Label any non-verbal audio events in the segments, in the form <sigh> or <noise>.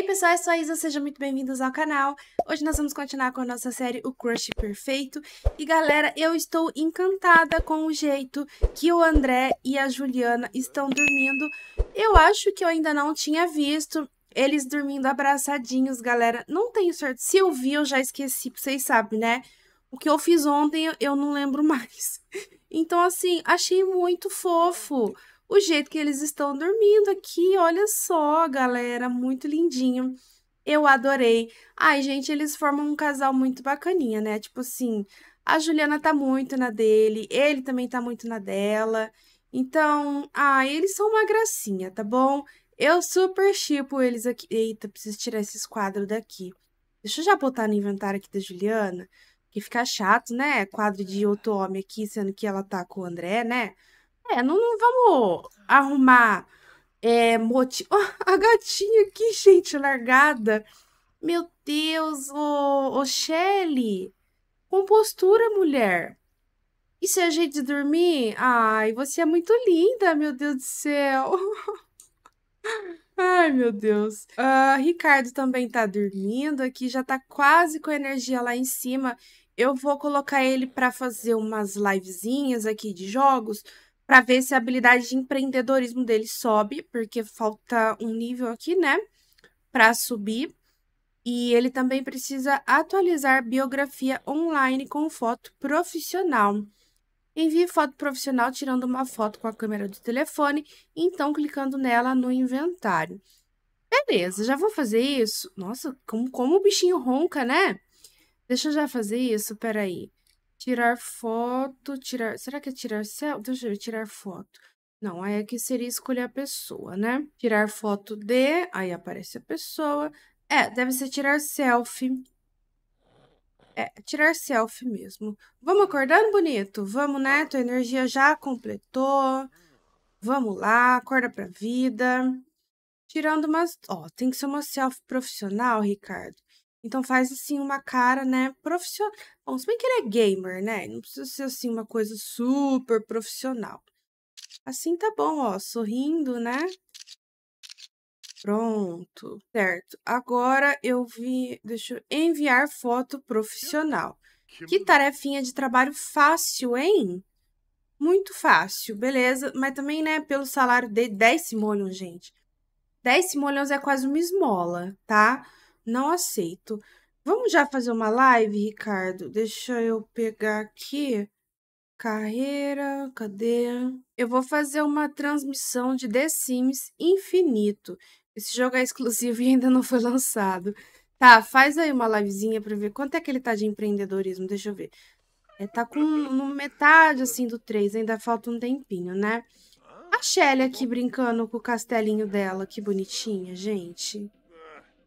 aí, pessoal, é só Isa, sejam muito bem-vindos ao canal. Hoje nós vamos continuar com a nossa série O Crush Perfeito. E, galera, eu estou encantada com o jeito que o André e a Juliana estão dormindo. Eu acho que eu ainda não tinha visto eles dormindo abraçadinhos, galera. Não tenho certeza. Se eu vi, eu já esqueci, vocês sabem, né? O que eu fiz ontem, eu não lembro <laughs> mais. Então, assim, achei muito fofo o jeito que eles estão dormindo aqui. Olha só, galera, muito lindinho. Eu adorei. Ai, gente, eles formam um casal muito bacaninha, né? Tipo assim, a Juliana tá muito na dele, ele também tá muito na dela. Então, ah, eles são uma gracinha, tá bom? Eu super chipo eles aqui. Eita, preciso tirar esses quadros daqui. Deixa eu já botar no inventário aqui da Juliana, que fica chato, né? Quadro de outro homem aqui, sendo que ela tá com o André, né? É, não, não vamos arrumar é, motivo. Oh, <laughs> a gatinha aqui, gente, largada. Meu Deus, ô, ô Shelly. Compostura, mulher. E se a gente dormir? Ai, você é muito linda, meu Deus do céu. <laughs> Ai, meu Deus. Uh, Ricardo também tá dormindo aqui, já tá quase com a energia lá em cima. Eu vou colocar ele para fazer umas livezinhas aqui de jogos, para ver se a habilidade de empreendedorismo dele sobe, porque falta um nível aqui, né, para subir. E ele também precisa atualizar biografia online com foto profissional. Envie foto profissional tirando uma foto com a câmera do telefone, então clicando nela no inventário. Beleza, já vou fazer isso. Nossa, como, como o bichinho ronca, né? Deixa eu já fazer isso, peraí. Tirar foto, tirar. Será que é tirar selfie? Deixa eu ver, tirar foto. Não, aí aqui seria escolher a pessoa, né? Tirar foto de, aí aparece a pessoa. É, deve ser tirar selfie. É, tirar selfie mesmo. Vamos acordando, bonito? Vamos, né? Tua energia já completou. Vamos lá, acorda pra vida. Tirando umas... Ó, tem que ser uma selfie profissional, Ricardo. Então faz, assim, uma cara, né? Profissional. Bom, se bem que ele é gamer, né? Não precisa ser assim uma coisa super profissional. Assim tá bom, ó, sorrindo, né? Pronto, certo. Agora eu vi, deixa eu enviar foto profissional. Que tarefinha de trabalho fácil, hein? Muito fácil, beleza. Mas também, né, pelo salário de 10 simoleons, gente. 10 simoleons é quase uma esmola, tá? Não aceito. Vamos já fazer uma live, Ricardo? Deixa eu pegar aqui. Carreira, cadê? Eu vou fazer uma transmissão de The Sims infinito. Esse jogo é exclusivo e ainda não foi lançado. Tá, faz aí uma livezinha pra ver quanto é que ele tá de empreendedorismo. Deixa eu ver. É, tá com no metade, assim, do 3. Ainda falta um tempinho, né? A Shelly aqui brincando com o castelinho dela. Que bonitinha, gente.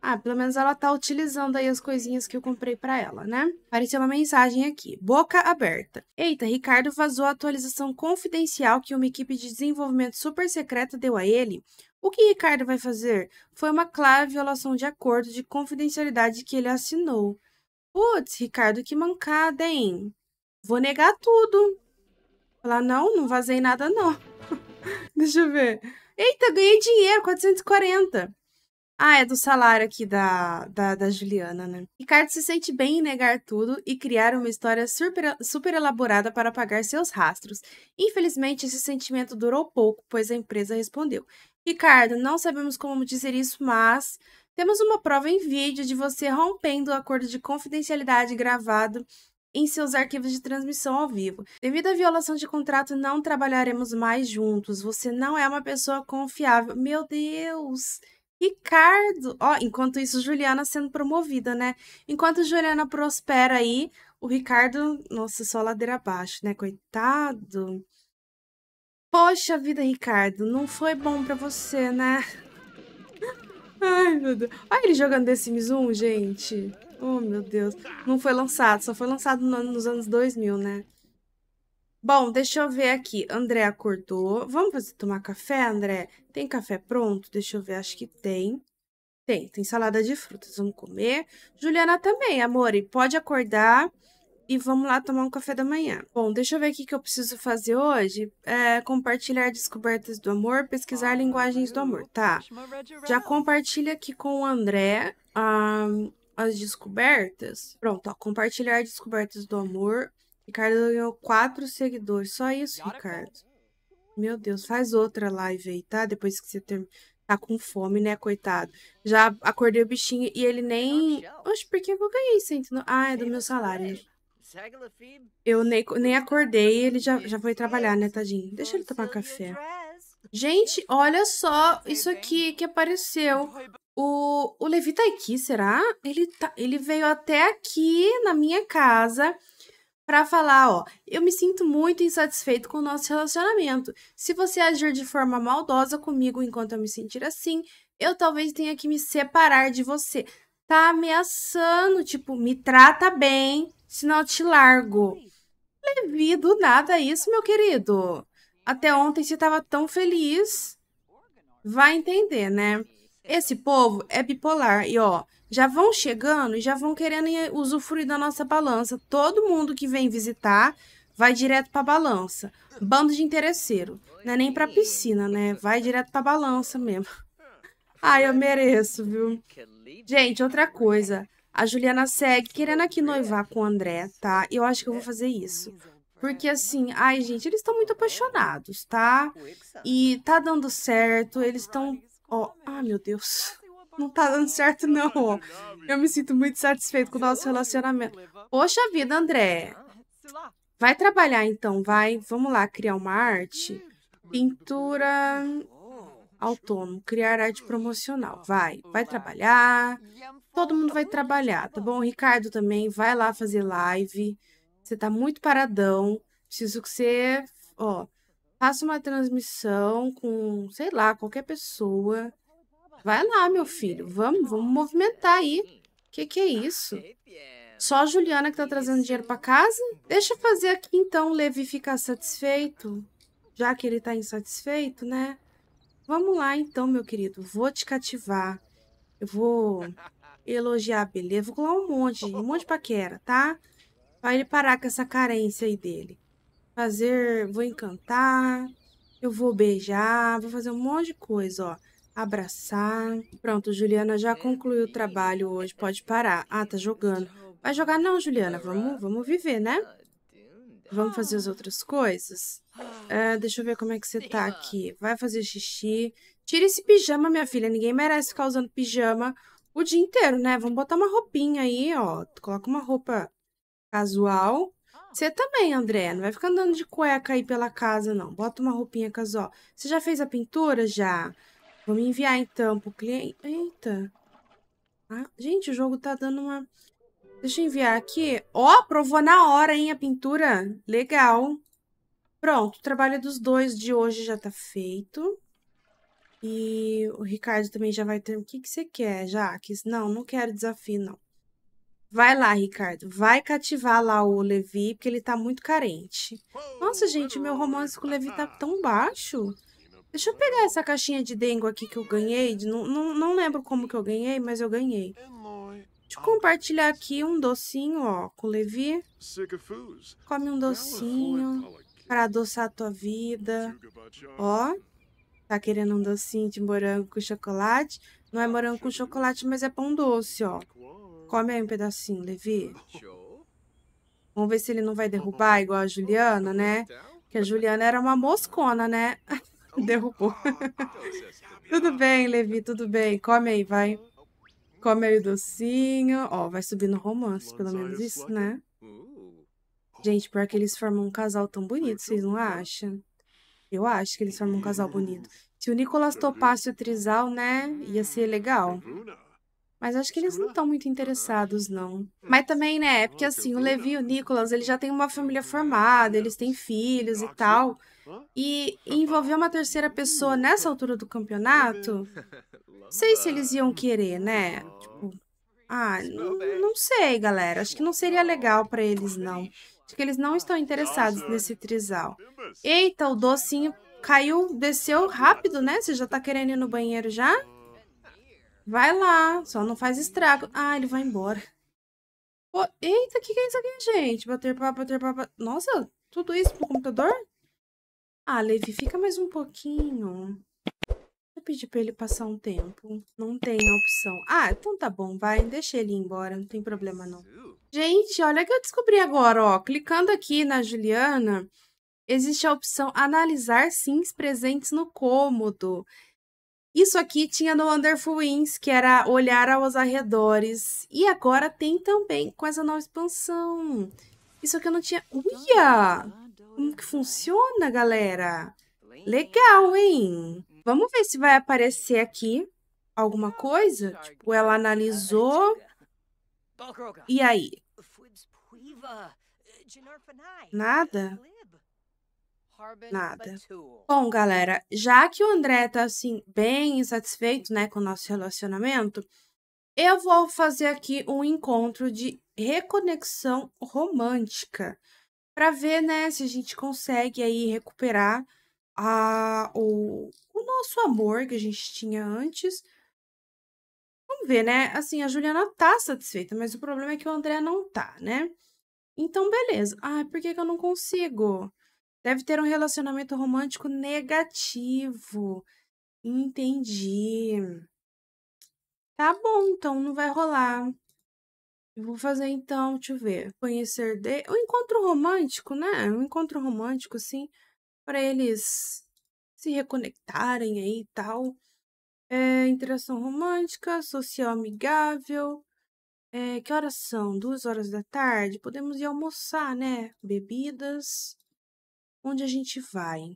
Ah, pelo menos ela tá utilizando aí as coisinhas que eu comprei para ela, né? Apareceu uma mensagem aqui. Boca aberta. Eita, Ricardo vazou a atualização confidencial que uma equipe de desenvolvimento super secreta deu a ele. O que Ricardo vai fazer? Foi uma clara violação de acordo de confidencialidade que ele assinou. Putz, Ricardo, que mancada, hein? Vou negar tudo. Falar, não, não vazei nada, não. <laughs> Deixa eu ver. Eita, ganhei dinheiro, 440. Ah, é do salário aqui da, da, da, Juliana, né? Ricardo se sente bem em negar tudo e criar uma história super, super elaborada para apagar seus rastros. Infelizmente, esse sentimento durou pouco, pois a empresa respondeu. Ricardo, não sabemos como dizer isso, mas temos uma prova em vídeo de você rompendo o acordo de confidencialidade gravado em seus arquivos de transmissão ao vivo. Devido à violação de contrato, não trabalharemos mais juntos. Você não é uma pessoa confiável. Meu Deus! Ricardo, ó, enquanto isso, Juliana sendo promovida, né? Enquanto Juliana prospera aí, o Ricardo, nossa, só ladeira abaixo, né? Coitado. Poxa vida, Ricardo, não foi bom pra você, né? <laughs> Ai, meu Deus. Olha ele jogando The Sims 1, gente. Oh, meu Deus. Não foi lançado, só foi lançado nos anos 2000, né? Bom, deixa eu ver aqui. André acordou. Vamos fazer tomar café, André? Tem café pronto? Deixa eu ver, acho que tem. Tem, tem salada de frutas, vamos comer. Juliana também, amor, e pode acordar e vamos lá tomar um café da manhã. Bom, deixa eu ver aqui que eu preciso fazer hoje. É, compartilhar descobertas do amor, pesquisar ah, linguagens do amor. Tá. Já compartilha aqui com o André ah, as descobertas. Pronto, ó, compartilhar descobertas do amor. Ricardo ganhou quatro seguidores. Só isso, Ricardo. Meu Deus, faz outra live aí, tá? Depois que você termina. Tá com fome, né, coitado? Já acordei o bichinho e ele nem. Oxe, por que eu ganhei 109? Ah, é do meu salário. Eu nem, nem acordei e ele já, já foi trabalhar, né, tadinho? Deixa ele tomar café. Gente, olha só isso aqui que apareceu. O, o Levi tá aqui, será? Ele, tá, ele veio até aqui na minha casa para falar, ó, eu me sinto muito insatisfeito com o nosso relacionamento. Se você agir de forma maldosa comigo enquanto eu me sentir assim, eu talvez tenha que me separar de você. Tá ameaçando, tipo, me trata bem, senão eu te largo. Levi do nada isso, meu querido. Até ontem você tava tão feliz. Vai entender, né? Esse povo é bipolar e ó, já vão chegando e já vão querendo eh, usufruir da nossa balança. Todo mundo que vem visitar vai direto para balança. Bando de interesseiro. Não é nem para piscina, né? Vai direto para balança mesmo. <laughs> Ai, eu mereço, viu? Gente, outra coisa. A Juliana segue querendo aqui noivar com o André, tá? Eu acho que eu vou fazer isso. Porque assim, ai, gente, eles estão muito apaixonados, tá? E tá dando certo, eles estão. Ó, oh, ah, meu Deus não tá dando certo, não. Eu me sinto muito satisfeito com o nosso relacionamento. Poxa vida, André. Vai trabalhar então, vai. Vamos lá, criar uma arte. Pintura autônomo, criar arte promocional. Vai, vai trabalhar. Todo mundo vai trabalhar, tá bom? O Ricardo também vai lá fazer live. Você tá muito paradão. Preciso que você, ó, faça uma transmissão com, sei lá, qualquer pessoa. Vai lá, meu filho. Vamos, vamos movimentar aí. Que que é isso? Só a Juliana que tá trazendo dinheiro para casa? Deixa eu fazer aqui então o Levi ficar satisfeito, já que ele tá insatisfeito, né? Vamos lá então, meu querido. Vou te cativar. Eu vou elogiar a beleza. Vou colar um monte, um monte de paquera, tá? Pra ele parar com essa carência aí dele. Fazer, vou encantar, eu vou beijar, vou fazer um monte de coisa, ó abraçar. Pronto, Juliana já é, concluiu o trabalho é, hoje, tá pode parar. Ah, tá jogando. Tá vai jogar não, Juliana, vamos, vamos viver, né? Ah, vamos fazer as outras coisas? Ah. Eh, deixa eu ver como é que você tá ah. aqui. Vai fazer xixi. Tira esse pijama, minha filha. Ninguém merece ficar usando pijama o dia inteiro, né? Vamos botar uma roupinha aí, ó. Coloca uma roupa casual. Você também, André. Não vai ficar andando de cueca aí pela casa, não. Bota uma roupinha casual. Você já fez a pintura? Já. Vamos enviar então pro cliente. Eita. Ah, gente, o jogo tá dando uma... Deixa eu enviar aqui. Ó, oh, aprovou na hora, hein, a pintura. Legal. Pronto, o trabalho dos dois de hoje já tá feito. E o Ricardo também já vai ter... O que, que você quer, Jaques? Não, não quero desafio, não. Vai lá, Ricardo. Vai cativar lá o Levi, porque ele tá muito carente. Nossa, gente, meu romance com o Levi tá tão baixo. Deixa eu pegar essa caixinha de dengo aqui que eu ganhei. Não, não, não lembro como que eu ganhei, mas eu ganhei. Deixa eu compartilhar aqui um docinho, ó, com o Levi. Come um docinho para adoçar a tua vida. Ó, tá querendo um docinho de morango com chocolate. Não é morango com chocolate, mas é pão doce, ó. Come aí um pedacinho, Levi. Vamos ver se ele não vai derrubar igual a Juliana, né? Que a Juliana era uma moscona, né? <laughs> Derrubou. <laughs> tudo bem, Levi, tudo bem. Come aí, vai. Come aí o docinho. Ó, vai subir no romance, pelo menos é isso, né? Gente, pior que eles formam um casal tão bonito, vocês não acham? Eu acho que eles formam um casal bonito. Uhum. Se o Nicolas topasse o trisal, né? Ia ser legal. Mas acho que eles não estão muito interessados, não. Mas também, né? Porque assim, o Levi e o Nicolas, ele já têm uma família uhum. formada, eles têm filhos e tal. E envolver uma terceira pessoa uhum. nessa altura do campeonato, uhum. <laughs> não sei se eles iam querer, né? Tipo, ah, é não sei, galera. Acho que não seria legal para eles, não. Acho que eles não estão interessados nesse trisal. Eita, o docinho caiu, desceu rápido, né? Você já tá querendo ir no banheiro já? Vai lá, só não faz estrago. Ah, ele vai embora. Pô, eita, o que, que é isso aqui, gente? Bater papo, bater papo. Nossa, tudo isso pro computador? Ah, Levi, fica mais um pouquinho. Vou pedir pra ele passar um tempo. Não tem a opção. Ah, então tá bom, vai. Deixa ele ir embora, não tem problema não. Gente, olha o que eu descobri agora, ó. Clicando aqui na Juliana, existe a opção analisar sims presentes no cômodo. Isso aqui tinha no Wonderful Wings, que era olhar aos arredores. E agora tem também com essa nova expansão. Isso aqui eu não tinha... Uia! Como que funciona, galera? Legal, hein? Vamos ver se vai aparecer aqui alguma coisa. Tipo, ela analisou. E aí? Nada? nada. Bom, galera, já que o André tá assim bem insatisfeito, né, com o nosso relacionamento, eu vou fazer aqui um encontro de reconexão romântica para ver, né, se a gente consegue aí recuperar a o, o nosso amor que a gente tinha antes. Vamos ver, né? Assim, a Juliana tá satisfeita, mas o problema é que o André não tá, né? Então, beleza. Ai, por que, que eu não consigo? Deve ter um relacionamento romântico negativo. Entendi. Tá bom, então não vai rolar. vou fazer então, deixa eu ver. Conhecer de. O um encontro romântico, né? Um encontro romântico, assim, para eles se reconectarem aí e tal. É, interação romântica, social amigável. É, que horas são? Duas horas da tarde? Podemos ir almoçar, né? Bebidas. Onde a gente vai?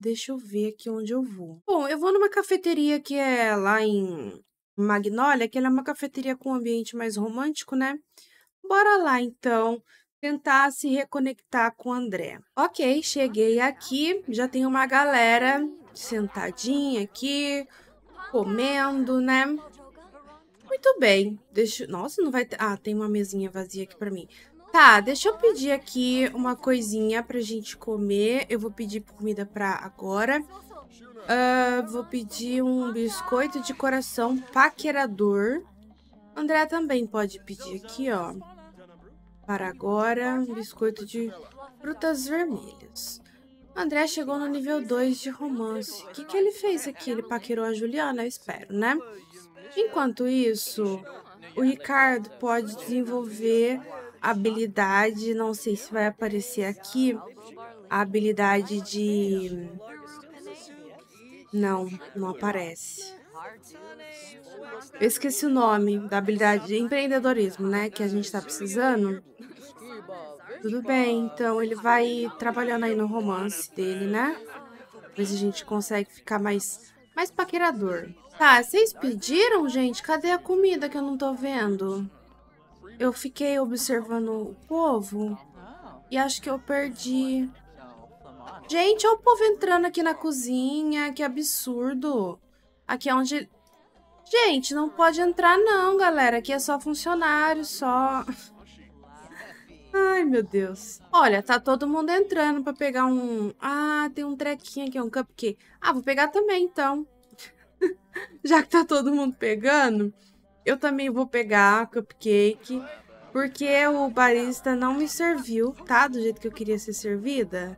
Deixa eu ver aqui onde eu vou. Bom, eu vou numa cafeteria que é lá em Magnólia, que ela é uma cafeteria com um ambiente mais romântico, né? Bora lá então tentar se reconectar com o André. Ok, cheguei aqui, já tem uma galera sentadinha aqui, comendo, né? Muito bem. Deixa, nossa, não vai ter. Ah, tem uma mesinha vazia aqui para mim. Tá, deixa eu pedir aqui uma coisinha pra gente comer. Eu vou pedir comida pra agora. Uh, vou pedir um biscoito de coração paquerador. André também pode pedir aqui, ó. Para agora, um biscoito de frutas vermelhas. André chegou no nível 2 de romance. O que, que ele fez aqui? Ele paquerou a Juliana, eu espero, né? Enquanto isso, o Ricardo pode desenvolver habilidade, não sei se vai aparecer aqui, a habilidade de... Não, não aparece. Eu esqueci o nome da habilidade de empreendedorismo, né? Que a gente está precisando. Tudo bem, então ele vai trabalhando aí no romance dele, né? Ver se a gente consegue ficar mais, mais paquerador. Tá, vocês pediram, gente? Cadê a comida que eu não tô vendo? eu fiquei observando o povo e acho que eu perdi. Gente, olha o povo entrando aqui na cozinha, que absurdo. Aqui é onde... Gente, não pode entrar não, galera. Aqui é só funcionário, só... <laughs> Ai, meu Deus. Olha, tá todo mundo entrando pra pegar um... Ah, tem um trequinho aqui, um cupcake. Ah, vou pegar também, então. <laughs> Já que tá todo mundo pegando... Eu também vou pegar cupcake, porque o barista não me serviu, tá? Do jeito que eu queria ser servida.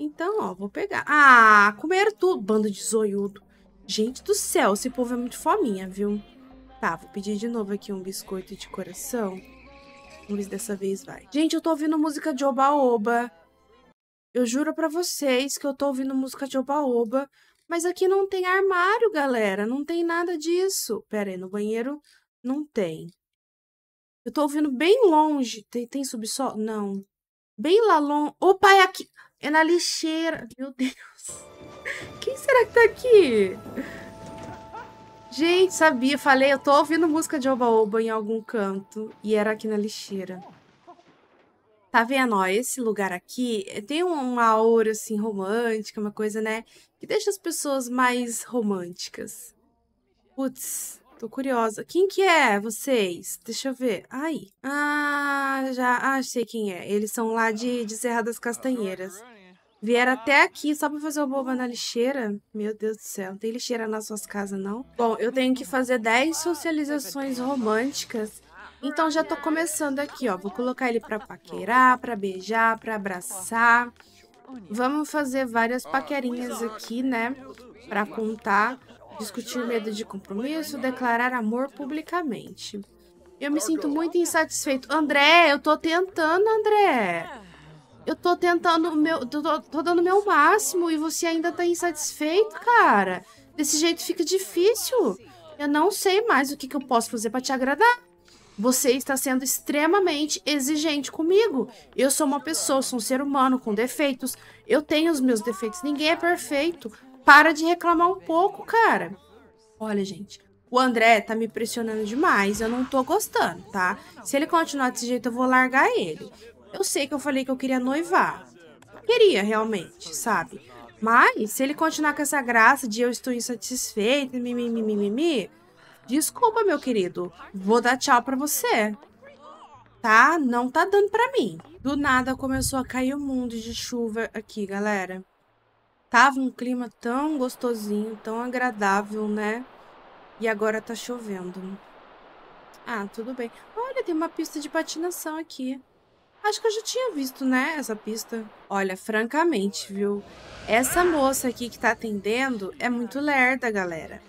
Então, ó, vou pegar. Ah, comer tudo, bando de zoiudo. Gente do céu, esse povo é muito fominha, viu? Tá, vou pedir de novo aqui um biscoito de coração. Vamos dessa vez vai. Gente, eu tô ouvindo música de oba-oba. Eu juro pra vocês que eu tô ouvindo música de oba-oba mas aqui não tem armário, galera. Não tem nada disso. Pera aí, no banheiro não tem. Eu tô ouvindo bem longe. Tem, tem subsolo? Não. Bem lá longe. Opa, é aqui. É na lixeira. Meu Deus. <laughs> Quem será que tá aqui? Gente, sabia. Falei, eu tô ouvindo música de oba-oba em algum canto. E era aqui na lixeira. Tá vendo, ó? Esse lugar aqui eh, tem uma aura, assim, romântica, uma coisa, né? que deixa as pessoas mais românticas. Putz, tô curiosa. Quem que é vocês? Deixa eu ver. Ai. Ah, já achei quem é. Eles são lá de, de Serra das Castanheiras. Vieram até aqui só pra fazer o boba na lixeira? Meu Deus do céu, não tem lixeira nas suas casas, não? Bom, eu tenho que fazer 10 socializações românticas. Então já tô começando aqui, ó. Vou colocar ele pra paquerar, pra beijar, pra abraçar. Vamos fazer várias ah, paquerinhas aqui, né? Para contar, discutir medo de compromisso, declarar amor publicamente. Eu me sinto muito insatisfeito. André, eu tô tentando, André. Eu tô tentando meu. Tô, tô dando o meu máximo e você ainda tá insatisfeito, cara. Desse jeito fica difícil. Eu não sei mais o que, que eu posso fazer para te agradar. Você está sendo extremamente exigente comigo. Eu sou uma pessoa, sou um ser humano com defeitos. Eu tenho os meus defeitos. Ninguém é perfeito. Para de reclamar um pouco, cara. Olha, gente. O André tá me pressionando demais. Eu não tô gostando, tá? Se ele continuar desse jeito, eu vou largar ele. Eu sei que eu falei que eu queria noivar. Queria, realmente, sabe? Mas, se ele continuar com essa graça de eu estou insatisfeito, mimimi, mimimi Desculpa, meu querido. Vou dar tchau pra você. Tá? Não tá dando pra mim. Do nada começou a cair um mundo de chuva aqui, galera. Tava um clima tão gostosinho, tão agradável, né? E agora tá chovendo. Ah, tudo bem. Olha, tem uma pista de patinação aqui. Acho que eu já tinha visto, né, essa pista. Olha, francamente, viu? Essa moça aqui que tá atendendo é muito lerda, galera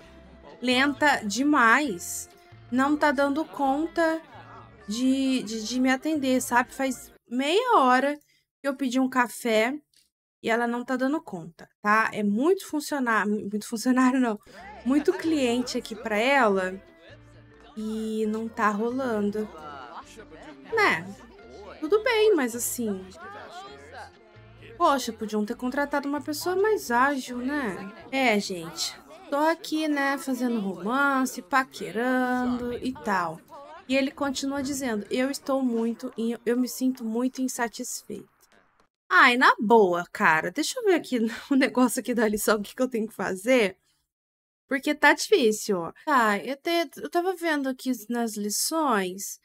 lenta demais. Não tá dando conta de, de, de me atender, sabe? Faz meia hora que eu pedi um café e ela não tá dando conta, tá? É muito funcionário, muito funcionário não, muito cliente aqui para ela e não tá rolando. Né? Tudo bem, mas assim, Poxa, podiam ter contratado uma pessoa mais ágil, né? É, gente. Tô aqui, né, fazendo romance, paquerando e tal. E ele continua dizendo: Eu estou muito, eu me sinto muito insatisfeito. Ai, na boa, cara, deixa eu ver aqui <laughs> o negócio aqui da lição, o que, que eu tenho que fazer. Porque tá difícil, ó. Tá, eu, te, eu tava vendo aqui nas lições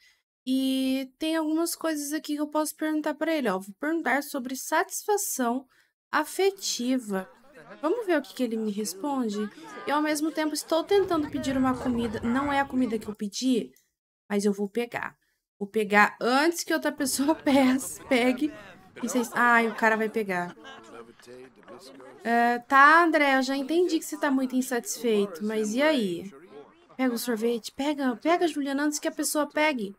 e tem algumas coisas aqui que eu posso perguntar para ele, ó. Vou perguntar sobre satisfação afetiva. Vamos ver o que, que ele me responde? Eu, ao mesmo tempo, estou tentando pedir uma comida. Não é a comida que eu pedi, mas eu vou pegar. Vou pegar antes que outra pessoa <laughs> peça, pegue. E vocês... Ai, o cara vai pegar. Uh, tá, André, eu já entendi que você tá muito insatisfeito, mas e aí? Pega o sorvete, pega, pega, Juliana, antes que a pessoa pegue.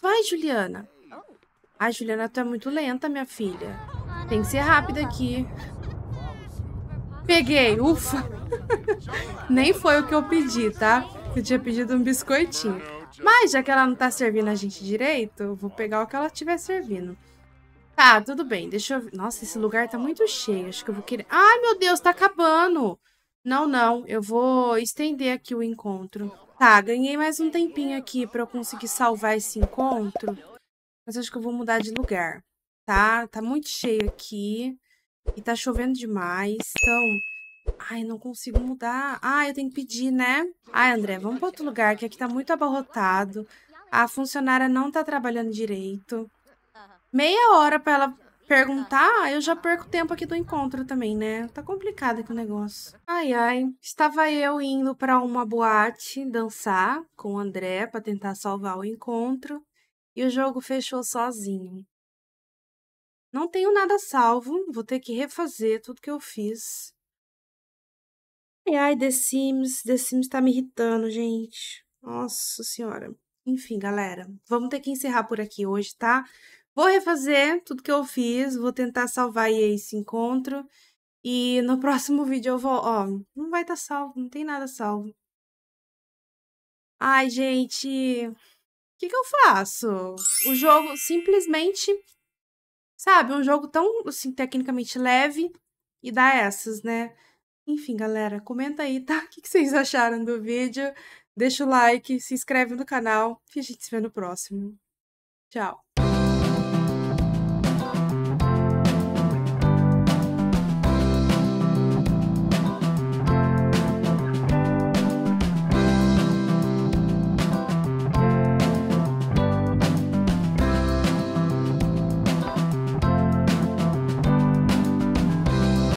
Vai, Juliana. Ai, Juliana, tu é muito lenta, minha filha. Tem que ser rápida aqui. Peguei, ufa. <laughs> Nem foi o que eu pedi, tá? Eu tinha pedido um biscoitinho. Mas já que ela não tá servindo a gente direito, eu vou pegar o que ela tiver servindo. Tá, tudo bem. Deixa eu... Nossa, esse lugar tá muito cheio. Acho que eu vou querer... Ai, meu Deus, tá acabando. Não, não. Eu vou estender aqui o encontro. Tá, ganhei mais um tempinho aqui pra eu conseguir salvar esse encontro. Mas acho que eu vou mudar de lugar. Tá? Tá muito cheio aqui. E tá chovendo demais, então... Ai, não consigo mudar. Ai, ah, eu tenho que pedir, né? Ai, André, vamos para outro lugar, que aqui tá muito abarrotado. A funcionária não tá trabalhando direito. Meia hora para ela perguntar, ah, eu já perco tempo aqui do encontro também, né? Tá complicado aqui o negócio. Ai, ai. Estava eu indo para uma boate dançar com o André para tentar salvar o encontro. E o jogo fechou sozinho. Não tenho nada salvo, vou ter que refazer tudo que eu fiz. Ai, ai, The Sims. The Sims tá me irritando, gente. Nossa senhora. Enfim, galera, vamos ter que encerrar por aqui hoje, tá? Vou refazer tudo que eu fiz, vou tentar salvar esse encontro. E no <laughs> próximo vídeo eu vou... Ó, não vai estar tá salvo, não tem nada salvo. Ai, gente... O que, que eu faço? O jogo simplesmente Sabe, um jogo tão, assim, tecnicamente leve e dá essas, né? Enfim, galera, comenta aí, tá? <laughs> O que vocês acharam do vídeo? Deixa o like, se inscreve no canal e a gente se vê no próximo. Tchau!